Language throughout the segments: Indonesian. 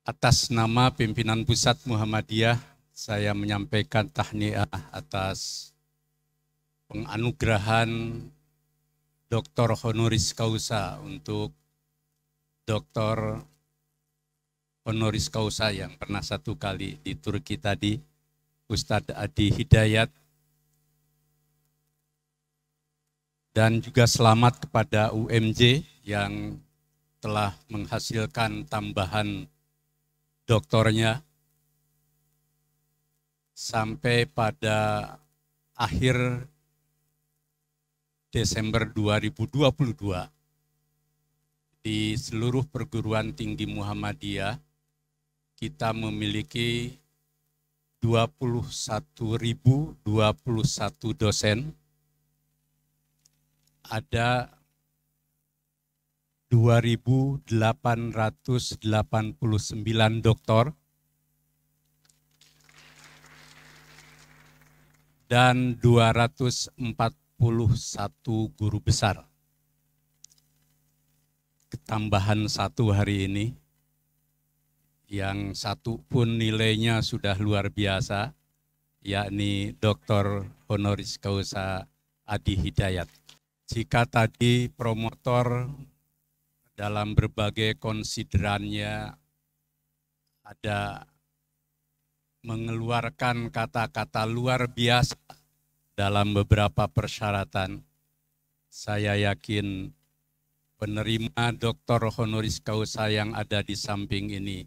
Atas nama pimpinan pusat Muhammadiyah, saya menyampaikan tahniah atas penganugerahan Dr. Honoris Causa untuk Dr. Honoris Causa yang pernah satu kali di Turki tadi, Ustadz Adi Hidayat, dan juga selamat kepada UMJ yang telah menghasilkan tambahan doktornya sampai pada akhir Desember 2022 di seluruh perguruan tinggi Muhammadiyah kita memiliki 21.021 dosen ada 2.889 doktor dan 241 guru besar. Ketambahan satu hari ini, yang satu pun nilainya sudah luar biasa, yakni Dr. Honoris Causa Adi Hidayat. Jika tadi promotor dalam berbagai konsiderannya ada mengeluarkan kata-kata luar biasa dalam beberapa persyaratan. Saya yakin penerima doktor honoris causa yang ada di samping ini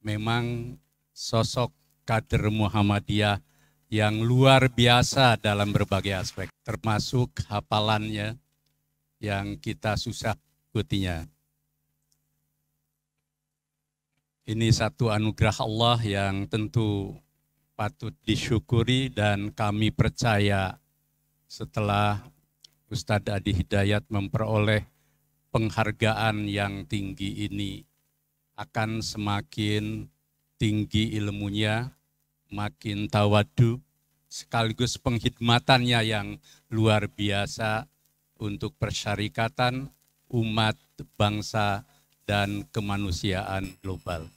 memang sosok kader Muhammadiyah yang luar biasa dalam berbagai aspek, termasuk hafalannya yang kita susah ikutinya. Ini satu anugerah Allah yang tentu patut disyukuri dan kami percaya setelah Ustadz Adi Hidayat memperoleh penghargaan yang tinggi ini akan semakin tinggi ilmunya, makin tawadu, sekaligus penghidmatannya yang luar biasa untuk persyarikatan umat bangsa dan kemanusiaan global.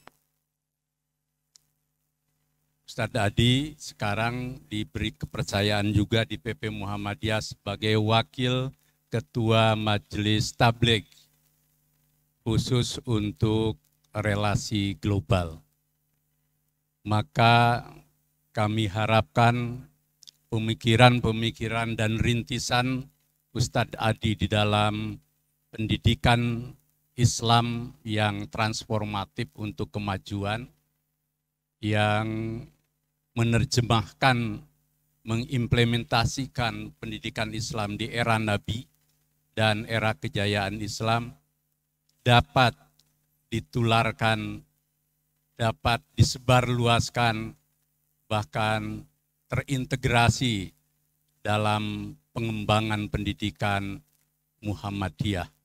Ustadz Adi sekarang diberi kepercayaan juga di PP Muhammadiyah sebagai Wakil Ketua Majelis Tablik khusus untuk relasi global. Maka kami harapkan pemikiran-pemikiran dan rintisan Ustadz Adi di dalam pendidikan Islam yang transformatif untuk kemajuan, yang menerjemahkan, mengimplementasikan pendidikan Islam di era Nabi dan era kejayaan Islam dapat ditularkan, dapat disebarluaskan, bahkan terintegrasi dalam pengembangan pendidikan Muhammadiyah